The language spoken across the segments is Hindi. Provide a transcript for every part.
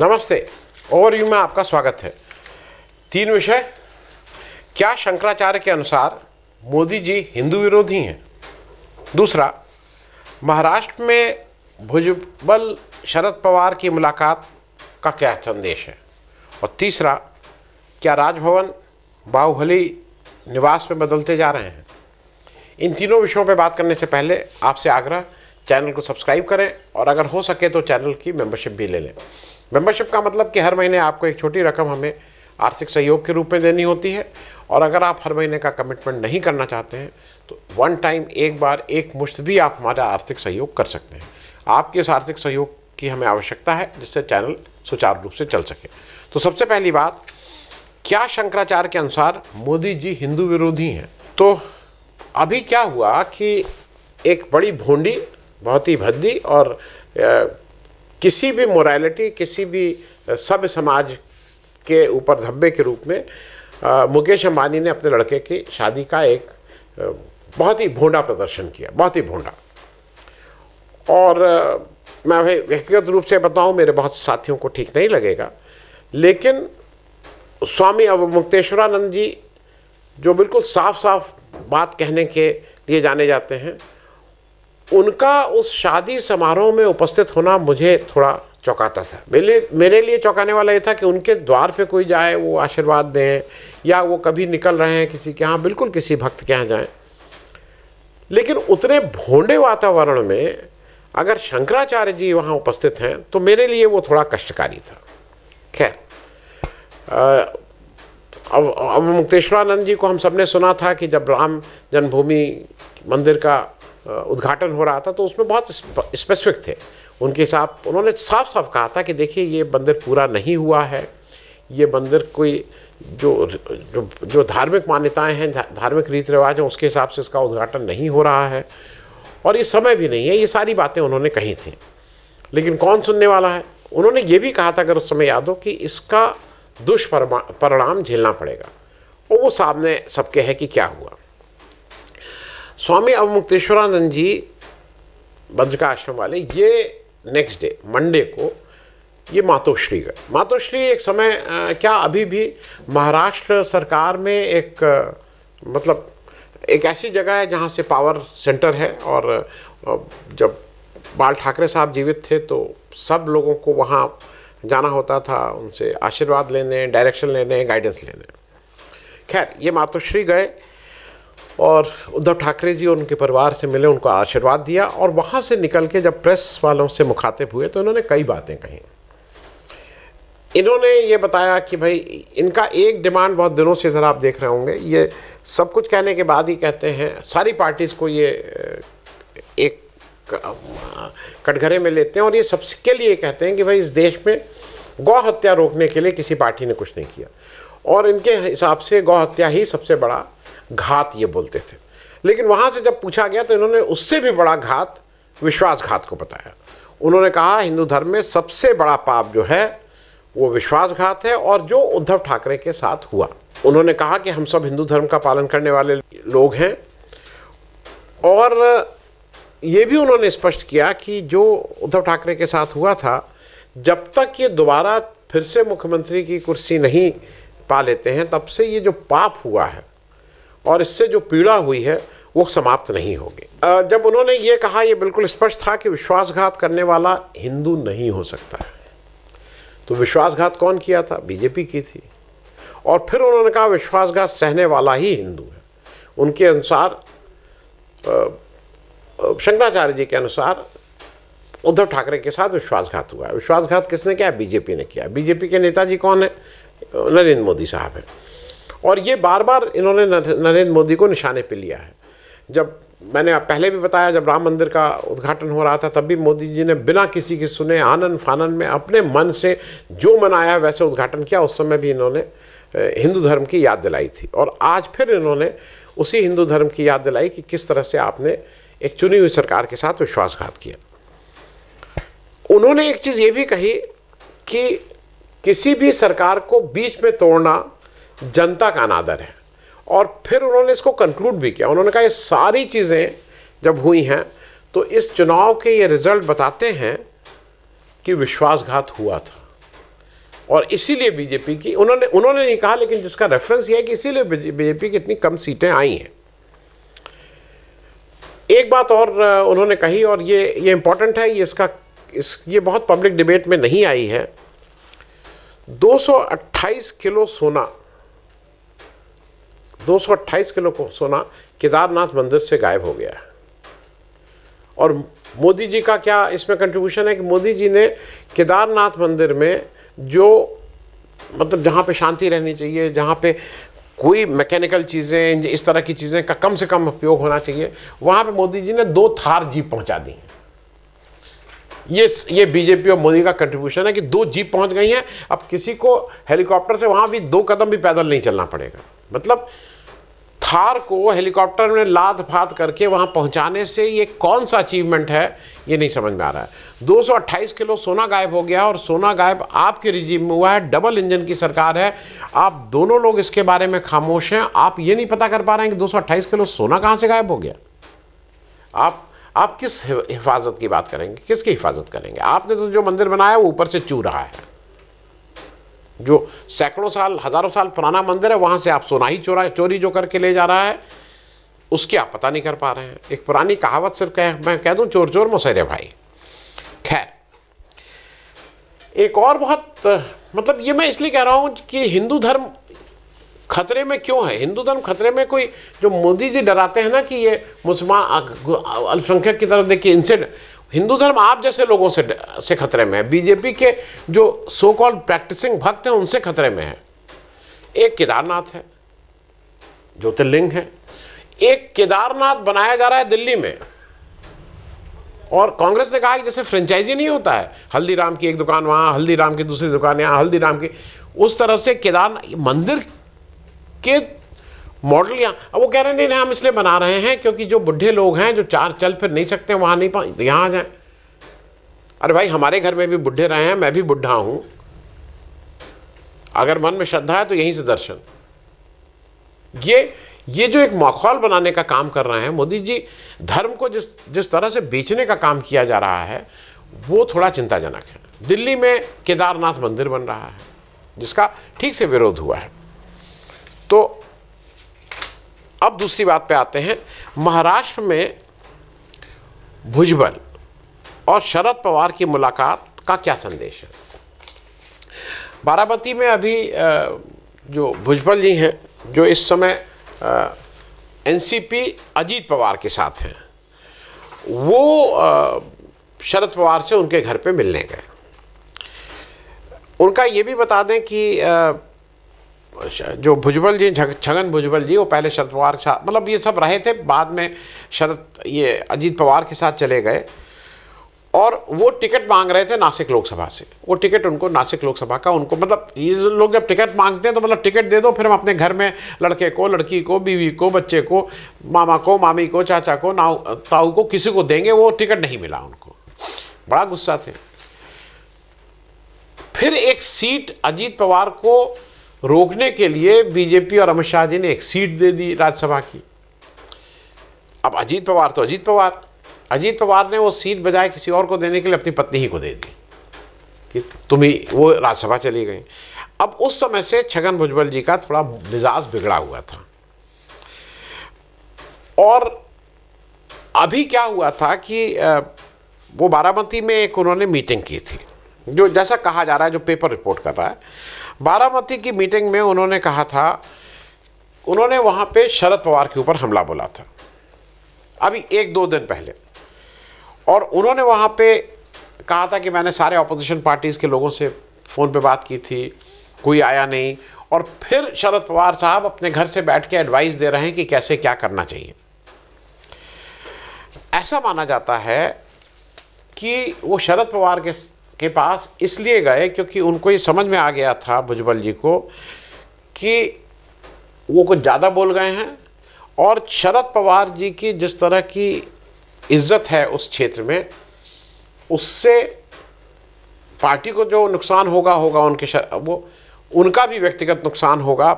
नमस्ते ओवरव्यू में आपका स्वागत है तीन विषय क्या शंकराचार्य के अनुसार मोदी जी हिंदू विरोधी हैं दूसरा महाराष्ट्र में भुजबल शरद पवार की मुलाकात का क्या संदेश है और तीसरा क्या राजभवन बाहुबली निवास में बदलते जा रहे हैं इन तीनों विषयों पर बात करने से पहले आपसे आग्रह चैनल को सब्सक्राइब करें और अगर हो सके तो चैनल की मेंबरशिप भी ले लें मेंबरशिप का मतलब कि हर महीने आपको एक छोटी रकम हमें आर्थिक सहयोग के रूप में देनी होती है और अगर आप हर महीने का कमिटमेंट नहीं करना चाहते हैं तो वन टाइम एक बार एक मुश्त भी आप हमारा आर्थिक सहयोग कर सकते हैं आपके इस आर्थिक सहयोग की हमें आवश्यकता है जिससे चैनल सुचारू रूप से चल सके तो सबसे पहली बात क्या शंकराचार्य के अनुसार मोदी जी हिंदू विरोधी हैं तो अभी क्या हुआ कि एक बड़ी भोंडी बहुत ही भद्दी और किसी भी मोरालिटी किसी भी सब समाज के ऊपर धब्बे के रूप में मुकेश अंबानी ने अपने लड़के की शादी का एक बहुत ही भोंडा प्रदर्शन किया बहुत ही भोंडा और मैं भाई व्यक्तिगत रूप से बताऊं मेरे बहुत साथियों को ठीक नहीं लगेगा लेकिन स्वामी अब मुक्तेश्वरानंद जी जो बिल्कुल साफ साफ बात कहने के लिए जाने जाते हैं उनका उस शादी समारोह में उपस्थित होना मुझे थोड़ा चौंकाता था मेरे मेरे लिए चौंकाने वाला ये था कि उनके द्वार पे कोई जाए वो आशीर्वाद दें या वो कभी निकल रहे हैं किसी के यहाँ बिल्कुल किसी भक्त के यहाँ जाएँ लेकिन उतने भोंडे वातावरण में अगर शंकराचार्य जी वहाँ उपस्थित हैं तो मेरे लिए वो थोड़ा कष्टकारी था खैर अब अब मुक्तेश्वरानंद जी को हम सबने सुना था कि जब राम जन्मभूमि मंदिर का उद्घाटन हो रहा था तो उसमें बहुत स्पेसिफिक थे उनके हिसाब उन्होंने साफ साफ कहा था कि देखिए ये मंदिर पूरा नहीं हुआ है ये मंदिर कोई जो जो जो धार्मिक मान्यताएं हैं धार्मिक रीति रिवाज हैं उसके हिसाब से इसका उद्घाटन नहीं हो रहा है और ये समय भी नहीं है ये सारी बातें उन्होंने कही थी लेकिन कौन सुनने वाला है उन्होंने ये भी कहा था अगर उस समय याद हो कि इसका परिणाम झेलना पड़ेगा और वो सामने सबके है कि क्या हुआ स्वामी अवमुक्तेश्वरानंद जी बद्र का आश्रम वाले ये नेक्स्ट डे मंडे को ये मातोश्री गए मातोश्री एक समय आ, क्या अभी भी महाराष्ट्र सरकार में एक आ, मतलब एक ऐसी जगह है जहाँ से पावर सेंटर है और आ, जब बाल ठाकरे साहब जीवित थे तो सब लोगों को वहाँ जाना होता था उनसे आशीर्वाद लेने डायरेक्शन लेने गाइडेंस लेने खैर ये मातोश्री गए और उद्धव ठाकरे जी उनके परिवार से मिले उनको आशीर्वाद दिया और वहाँ से निकल के जब प्रेस वालों से मुखातिब हुए तो इन्होंने कई बातें कहीं इन्होंने ये बताया कि भाई इनका एक डिमांड बहुत दिनों से इधर आप देख रहे होंगे ये सब कुछ कहने के बाद ही कहते हैं सारी पार्टीज़ को ये एक कटघरे में लेते हैं और ये सबके लिए कहते हैं कि भाई इस देश में गौ हत्या रोकने के लिए किसी पार्टी ने कुछ नहीं किया और इनके हिसाब से गौ हत्या ही सबसे बड़ा घात ये बोलते थे लेकिन वहाँ से जब पूछा गया तो इन्होंने उससे भी बड़ा घात विश्वासघात को बताया उन्होंने कहा हिंदू धर्म में सबसे बड़ा पाप जो है वो विश्वासघात है और जो उद्धव ठाकरे के साथ हुआ उन्होंने कहा कि हम सब हिंदू धर्म का पालन करने वाले लोग हैं और ये भी उन्होंने स्पष्ट किया कि जो उद्धव ठाकरे के साथ हुआ था जब तक ये दोबारा फिर से मुख्यमंत्री की कुर्सी नहीं पा लेते हैं तब से ये जो पाप हुआ है और इससे जो पीड़ा हुई है वो समाप्त नहीं होगी जब उन्होंने ये कहा ये बिल्कुल स्पष्ट था कि विश्वासघात करने वाला हिंदू नहीं हो सकता है तो विश्वासघात कौन किया था बीजेपी की थी और फिर उन्होंने कहा विश्वासघात सहने वाला ही हिंदू है उनके अनुसार शंकराचार्य जी के अनुसार उद्धव ठाकरे के साथ विश्वासघात हुआ है विश्वासघात किसने किया बीजेपी ने किया बीजेपी के नेताजी कौन है नरेंद्र मोदी साहब हैं और ये बार बार इन्होंने नरेंद्र मोदी को निशाने पे लिया है जब मैंने पहले भी बताया जब राम मंदिर का उद्घाटन हो रहा था तब भी मोदी जी ने बिना किसी के सुने आनंद फानंद में अपने मन से जो मनाया वैसे उद्घाटन किया उस समय भी इन्होंने हिंदू धर्म की याद दिलाई थी और आज फिर इन्होंने उसी हिंदू धर्म की याद दिलाई कि किस तरह से आपने एक चुनी हुई सरकार के साथ विश्वासघात किया उन्होंने एक चीज़ ये भी कही कि किसी भी सरकार को बीच में तोड़ना जनता का अनादर है और फिर उन्होंने इसको कंक्लूड भी किया उन्होंने कहा ये सारी चीज़ें जब हुई हैं तो इस चुनाव के ये रिजल्ट बताते हैं कि विश्वासघात हुआ था और इसीलिए बीजेपी की उन्होंने उन्होंने नहीं कहा लेकिन जिसका रेफरेंस ये है कि इसीलिए बीजेपी की इतनी कम सीटें आई हैं एक बात और उन्होंने कही और ये ये इम्पॉर्टेंट है ये इसका इस ये बहुत पब्लिक डिबेट में नहीं आई है 228 किलो सोना दो किलो को सोना केदारनाथ मंदिर से गायब हो गया है और मोदी जी का क्या इसमें कंट्रीब्यूशन है कि मोदी जी ने केदारनाथ मंदिर में जो मतलब जहाँ पे शांति रहनी चाहिए जहाँ पे कोई मैकेनिकल चीज़ें इस तरह की चीज़ें का कम से कम उपयोग होना चाहिए वहाँ पे मोदी जी ने दो थार जीप पहुँचा दी ये ये बीजेपी और मोदी का कंट्रीब्यूशन है कि दो जीप पहुँच गई हैं अब किसी को हेलीकॉप्टर से वहाँ भी दो कदम भी पैदल नहीं चलना पड़ेगा मतलब खार को हेलीकॉप्टर में लाद फाद करके वहाँ पहुँचाने से ये कौन सा अचीवमेंट है ये नहीं समझ में आ रहा है 228 किलो सोना गायब हो गया और सोना गायब आपके रिजीव में हुआ है डबल इंजन की सरकार है आप दोनों लोग इसके बारे में खामोश हैं आप ये नहीं पता कर पा रहे हैं कि दो किलो सोना कहाँ से गायब हो गया आप आप किस हिफाजत की बात करेंगे किसकी हिफाजत करेंगे आपने तो जो मंदिर बनाया वो ऊपर से चू रहा है जो सैकड़ों साल हज़ारों साल पुराना मंदिर है वहाँ से आप सोना ही चोरा चोरी जो करके ले जा रहा है उसके आप पता नहीं कर पा रहे हैं एक पुरानी कहावत सिर्फ कह मैं कह दूँ चोर चोर मसेरे भाई खैर एक और बहुत मतलब ये मैं इसलिए कह रहा हूँ कि हिंदू धर्म खतरे में क्यों है हिंदू धर्म खतरे में कोई जो मोदी जी डराते हैं ना कि ये मुसलमान अल्पसंख्यक की तरफ देखिए इनसे हिंदू धर्म आप जैसे लोगों से से खतरे में है बीजेपी के जो सो कॉल प्रैक्टिसिंग भक्त हैं उनसे खतरे में है एक केदारनाथ है ज्योतिर्लिंग है एक केदारनाथ बनाया जा रहा है दिल्ली में और कांग्रेस ने कहा कि जैसे फ्रेंचाइजी नहीं होता है हल्दीराम की एक दुकान वहाँ हल्दीराम की दूसरी दुकान यहाँ हल्दीराम की उस तरह से केदारनाथ मंदिर के मॉडल यहाँ वो कह रहे नहीं हम इसलिए बना रहे हैं क्योंकि जो बुढ़े लोग हैं जो चार चल फिर नहीं सकते वहाँ नहीं पा यहाँ आ जाए अरे भाई हमारे घर में भी बुढ़े रहे हैं मैं भी बुढ़ा हूँ अगर मन में श्रद्धा है तो यहीं से दर्शन ये ये जो एक माहौल बनाने का काम कर रहे हैं मोदी जी धर्म को जिस जिस तरह से बेचने का काम किया जा रहा है वो थोड़ा चिंताजनक है दिल्ली में केदारनाथ मंदिर बन रहा है जिसका ठीक से विरोध हुआ है तो अब दूसरी बात पे आते हैं महाराष्ट्र में भुजबल और शरद पवार की मुलाकात का क्या संदेश है बाराबती में अभी जो भुजबल जी हैं जो इस समय एनसीपी अजीत पवार के साथ हैं वो शरद पवार से उनके घर पे मिलने गए उनका ये भी बता दें कि जो भुजबल जी छगन भुजबल जी वो पहले शरद पवार के साथ मतलब ये सब रहे थे बाद में शरद ये अजीत पवार के साथ चले गए और वो टिकट मांग रहे थे नासिक लोकसभा से वो टिकट उनको नासिक लोकसभा का उनको मतलब ये लोग जब टिकट मांगते हैं तो मतलब टिकट दे दो फिर हम अपने घर में लड़के को लड़की को बीवी को बच्चे को मामा को मामी को चाचा को नाव ताऊ को किसी को देंगे वो टिकट नहीं मिला उनको बड़ा गुस्सा थे फिर एक सीट अजीत पवार को रोकने के लिए बीजेपी और अमित शाह जी ने एक सीट दे दी राज्यसभा की अब अजीत पवार तो अजीत पवार अजीत पवार ने वो सीट बजाय किसी और को देने के लिए अपनी पत्नी ही को दे दी कि तुम ही वो राज्यसभा चली गई अब उस समय से छगन भुजबल जी का थोड़ा मिजाज बिगड़ा हुआ था और अभी क्या हुआ था कि वो बारामती में एक उन्होंने मीटिंग की थी जो जैसा कहा जा रहा है जो पेपर रिपोर्ट कर रहा है बारामती की मीटिंग में उन्होंने कहा था उन्होंने वहाँ पे शरद पवार के ऊपर हमला बोला था अभी एक दो दिन पहले और उन्होंने वहाँ पे कहा था कि मैंने सारे अपोजिशन पार्टीज़ के लोगों से फ़ोन पे बात की थी कोई आया नहीं और फिर शरद पवार साहब अपने घर से बैठ के एडवाइस दे रहे हैं कि कैसे क्या करना चाहिए ऐसा माना जाता है कि वो शरद पवार के के पास इसलिए गए क्योंकि उनको ये समझ में आ गया था भुजबल जी को कि वो कुछ ज़्यादा बोल गए हैं और शरद पवार जी की जिस तरह की इज्जत है उस क्षेत्र में उससे पार्टी को जो नुकसान होगा होगा उनके वो उनका भी व्यक्तिगत नुकसान होगा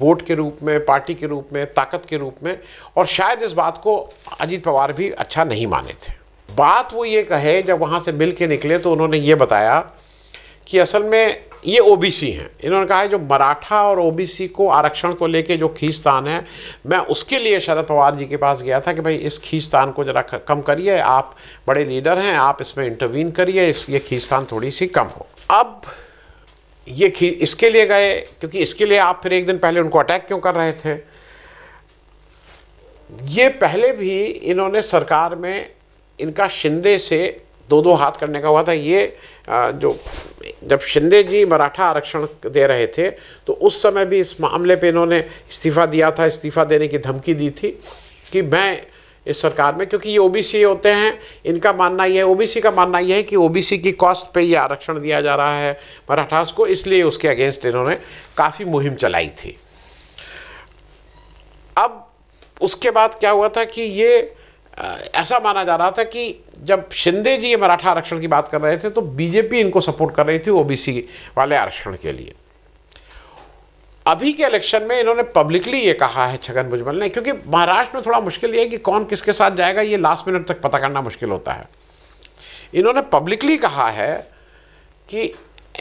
वोट के रूप में पार्टी के रूप में ताकत के रूप में और शायद इस बात को अजीत पवार भी अच्छा नहीं माने थे बात वो ये कहे जब वहाँ से मिल के निकले तो उन्होंने ये बताया कि असल में ये ओबीसी हैं इन्होंने कहा है जो मराठा और ओबीसी को आरक्षण को लेके जो खींचतान है मैं उसके लिए शरद पवार जी के पास गया था कि भाई इस खींचतान को ज़रा कम करिए आप बड़े लीडर हैं आप इसमें इंटरवीन करिए इस ये खींचतान थोड़ी सी कम हो अब ये इसके लिए गए क्योंकि इसके लिए आप फिर एक दिन पहले उनको अटैक क्यों कर रहे थे ये पहले भी इन्होंने सरकार में इनका शिंदे से दो दो हाथ करने का हुआ था ये जो जब शिंदे जी मराठा आरक्षण दे रहे थे तो उस समय भी इस मामले पे इन्होंने इस्तीफ़ा दिया था इस्तीफ़ा देने की धमकी दी थी कि मैं इस सरकार में क्योंकि ये ओबीसी होते हैं इनका मानना यह है ओबीसी का मानना यह है कि ओबीसी की कॉस्ट पे ये आरक्षण दिया जा रहा है मराठास को इसलिए उसके अगेंस्ट इन्होंने काफ़ी मुहिम चलाई थी अब उसके बाद क्या हुआ था कि ये ऐसा माना जा रहा था कि जब शिंदे जी ये मराठा आरक्षण की बात कर रहे थे तो बीजेपी इनको सपोर्ट कर रही थी ओबीसी वाले आरक्षण के लिए अभी के इलेक्शन में इन्होंने पब्लिकली ये कहा है छगन भुजबल ने क्योंकि महाराष्ट्र में थोड़ा मुश्किल ये है कि कौन किसके साथ जाएगा ये लास्ट मिनट तक पता करना मुश्किल होता है इन्होंने पब्लिकली कहा है कि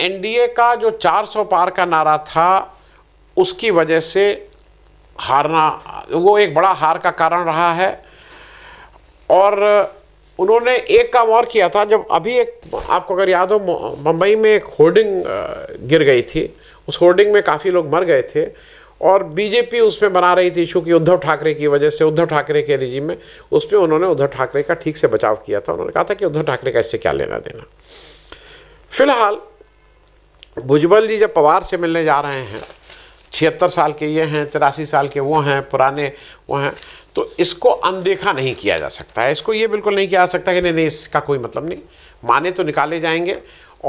एनडीए का जो 400 पार का नारा था उसकी वजह से हारना वो एक बड़ा हार का कारण रहा है और उन्होंने एक काम और किया था जब अभी एक आपको अगर याद हो मुंबई में एक होर्डिंग गिर गई थी उस होर्डिंग में काफ़ी लोग मर गए थे और बीजेपी उस पर बना रही थी इशू कि उद्धव ठाकरे की वजह से उद्धव ठाकरे के निजी में उस पर उन्होंने उद्धव ठाकरे का ठीक से बचाव किया था उन्होंने कहा था कि उद्धव ठाकरे का इससे क्या लेना देना फिलहाल भुजबल जी जब पवार से मिलने जा रहे हैं छिहत्तर साल के ये हैं तिरासी साल के वो हैं पुराने वो हैं तो इसको अनदेखा नहीं किया जा सकता है इसको ये बिल्कुल नहीं किया जा सकता कि नहीं नहीं इसका कोई मतलब नहीं माने तो निकाले जाएंगे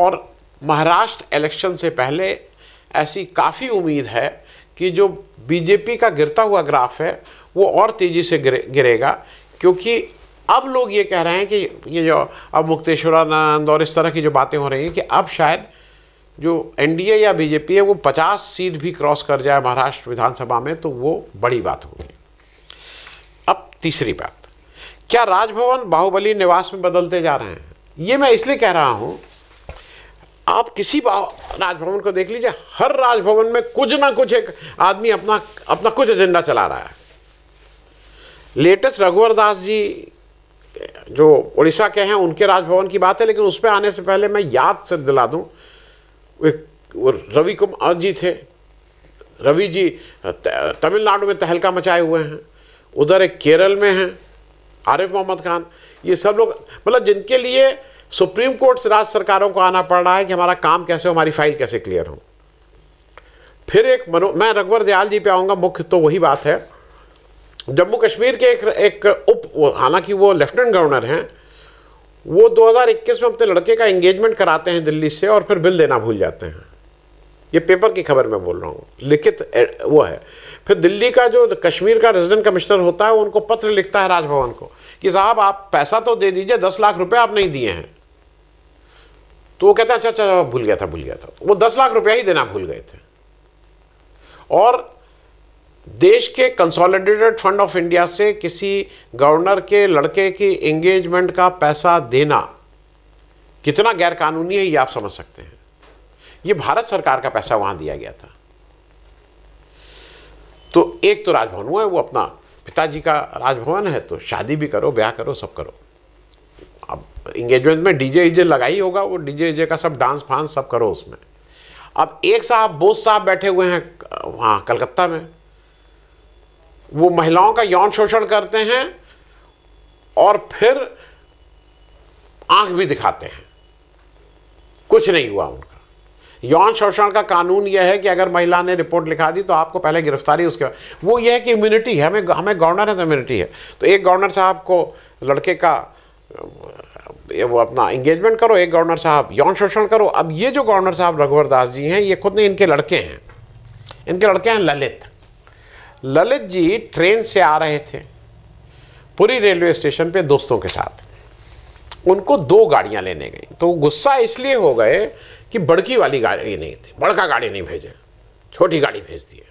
और महाराष्ट्र इलेक्शन से पहले ऐसी काफ़ी उम्मीद है कि जो बीजेपी का गिरता हुआ ग्राफ है वो और तेज़ी से गिरे, गिरेगा क्योंकि अब लोग ये कह रहे हैं कि ये जो अब मुक्तेश्वरानंद और इस तरह की जो बातें हो रही हैं कि अब शायद जो एनडीए या बीजेपी है वो 50 सीट भी क्रॉस कर जाए महाराष्ट्र विधानसभा में तो वो बड़ी बात होगी तीसरी बात क्या राजभवन बाहुबली निवास में बदलते जा रहे हैं ये मैं इसलिए कह रहा हूँ आप किसी राजभवन को देख लीजिए हर राजभवन में कुछ ना कुछ एक आदमी अपना अपना कुछ एजेंडा चला रहा है लेटेस्ट रघुवर दास जी जो उड़ीसा के हैं उनके राजभवन की बात है लेकिन उस पर आने से पहले मैं याद से दिला दूँ एक रवि कुमार जी थे रवि जी तमिलनाडु में तहलका मचाए हुए हैं उधर एक केरल में हैं आरिफ मोहम्मद खान ये सब लोग मतलब जिनके लिए सुप्रीम कोर्ट से राज्य सरकारों को आना पड़ रहा है कि हमारा काम कैसे हो हमारी फाइल कैसे क्लियर हो फिर एक मनो मैं रघुवर दयाल जी पे आऊँगा मुख्य तो वही बात है जम्मू कश्मीर के एक एक उप हालांकि वो लेफ्टिनेंट गवर्नर हैं वो 2021 में अपने लड़के का एंगेजमेंट कराते हैं दिल्ली से और फिर बिल देना भूल जाते हैं ये पेपर की खबर मैं बोल रहा हूँ लिखित वो है फिर दिल्ली का जो कश्मीर का रेजिडेंट कमिश्नर होता है उनको पत्र लिखता है राजभवन को कि साहब आप पैसा तो दे दीजिए दस लाख रुपए आप नहीं दिए हैं तो वो कहते हैं अच्छा अच्छा भूल गया था भूल गया था वो दस लाख रुपया ही देना भूल गए थे और देश के कंसोलिडेटेड फंड ऑफ इंडिया से किसी गवर्नर के लड़के की एंगेजमेंट का पैसा देना कितना गैरकानूनी है ये आप समझ सकते हैं ये भारत सरकार का पैसा वहां दिया गया था तो एक तो राजभवन हुआ है वो अपना पिताजी का राजभवन है तो शादी भी करो ब्याह करो सब करो अब इंगेजमेंट में डीजे e लगा लगाई होगा वो डीजे जे e का सब डांस फांस सब करो उसमें अब एक साहब बोझ साहब बैठे हुए हैं वहाँ कलकत्ता में वो महिलाओं का यौन शोषण करते हैं और फिर आंख भी दिखाते हैं कुछ नहीं हुआ उनको यौन शोषण का कानून यह है कि अगर महिला ने रिपोर्ट लिखा दी तो आपको पहले गिरफ्तारी उसके बाद वो यह है कि इम्यूनिटी है हमें हमें गवर्नर है तो इम्यूनिटी है तो एक गवर्नर साहब को लड़के का वो अपना इंगेजमेंट करो एक गवर्नर साहब यौन शोषण करो अब ये जो गवर्नर साहब रघुवर दास जी हैं ये खुद ने इनके लड़के हैं इनके लड़के हैं ललित ललित जी ट्रेन से आ रहे थे पूरी रेलवे स्टेशन पे दोस्तों के साथ उनको दो गाड़ियां लेने गई तो गुस्सा इसलिए हो गए कि बड़की वाली गाड़ी नहीं थी बड़का गाड़ी नहीं भेजे छोटी गाड़ी भेज दिए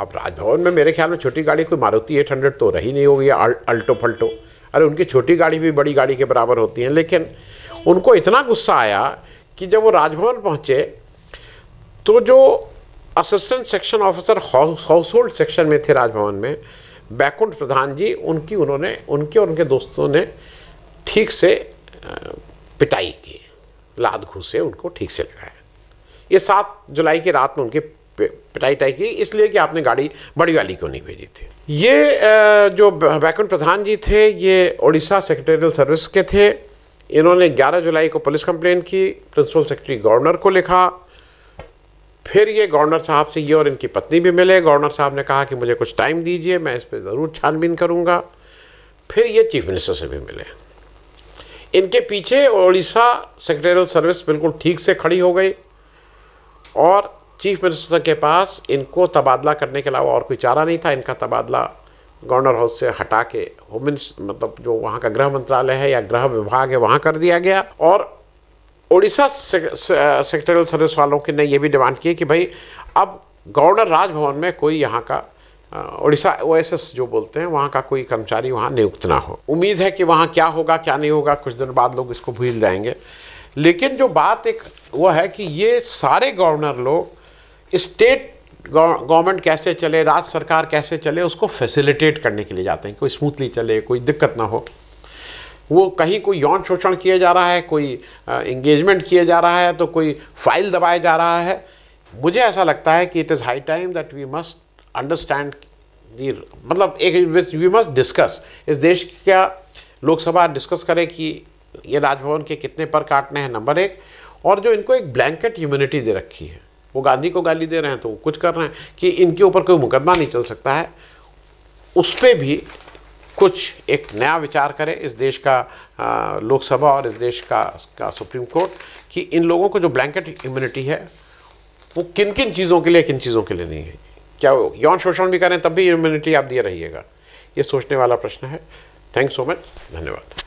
अब राजभवन में मेरे ख्याल में छोटी गाड़ी कोई मारुति एट हंड्रेड तो रही नहीं होगी अल्टो फल्टो अरे उनकी छोटी गाड़ी भी बड़ी गाड़ी के बराबर होती है लेकिन उनको इतना गुस्सा आया कि जब वो राजभवन पहुँचे तो जो assistant section officer household section में थे राजभवन में बैकुंठ प्रधान जी उनकी उन्होंने उनके और उनके दोस्तों ने ठीक से पिटाई की लाद घूसे उनको ठीक से लगाया ये सात जुलाई की रात में उनके पिटाई टाई की इसलिए कि आपने गाड़ी बड़ी वाली क्यों नहीं भेजी थी ये जो वैकुंठ प्रधान जी थे ये उड़ीसा सेक्रेटरियल सर्विस के थे इन्होंने 11 जुलाई को पुलिस कंप्लेन की प्रिंसिपल सेक्रेटरी गवर्नर को लिखा फिर ये गवर्नर साहब से ये और इनकी पत्नी भी मिले गवर्नर साहब ने कहा कि मुझे कुछ टाइम दीजिए मैं इस पर ज़रूर छानबीन करूँगा फिर ये चीफ मिनिस्टर से भी मिले इनके पीछे ओडिशा सेक्रेटरियल सर्विस बिल्कुल ठीक से खड़ी हो गई और चीफ मिनिस्टर के पास इनको तबादला करने के अलावा और कोई चारा नहीं था इनका तबादला गवर्नर हाउस से हटा के होम मतलब जो वहाँ का गृह मंत्रालय है या गृह विभाग है वहाँ कर दिया गया और उड़ीसा सेक्रेटरियल सर्विस वालों के ने यह भी डिमांड की कि भाई अब गवर्नर राजभवन में कोई यहाँ का उड़ीसा ओ जो बोलते हैं वहाँ का कोई कर्मचारी वहाँ नियुक्त ना हो उम्मीद है कि वहाँ क्या होगा क्या नहीं होगा कुछ दिन बाद लोग इसको भूल जाएंगे लेकिन जो बात एक वो है कि ये सारे गवर्नर लोग स्टेट गवर्नमेंट कैसे चले राज्य सरकार कैसे चले उसको फैसिलिटेट करने के लिए जाते हैं कोई स्मूथली चले कोई दिक्कत ना हो वो कहीं कोई यौन शोषण किया जा रहा है कोई इंगेजमेंट किया जा रहा है तो कोई फाइल दबाया जा रहा है मुझे ऐसा लगता है कि it is high time that we must understand मतलब एक वी मस्ट डिस्कस इस देश का लोकसभा डिस्कस करे कि ये राजभवन के कितने पर काटने हैं नंबर एक और जो इनको एक ब्लैंकेट इम्यूनिटी दे रखी है वो गांधी को गाली दे रहे हैं तो वो कुछ कर रहे हैं कि इनके ऊपर कोई मुकदमा नहीं चल सकता है उस पर भी कुछ एक नया विचार करें इस देश का लोकसभा और इस देश का, का सुप्रीम कोर्ट कि इन लोगों को जो ब्लैंकेट इम्यूनिटी है वो किन किन चीज़ों के लिए किन चीज़ों के लिए नहीं है क्या हो यौन शोषण भी करें तब भी इम्यूनिटी आप दिए रहिएगा ये सोचने वाला प्रश्न है थैंक सो मच धन्यवाद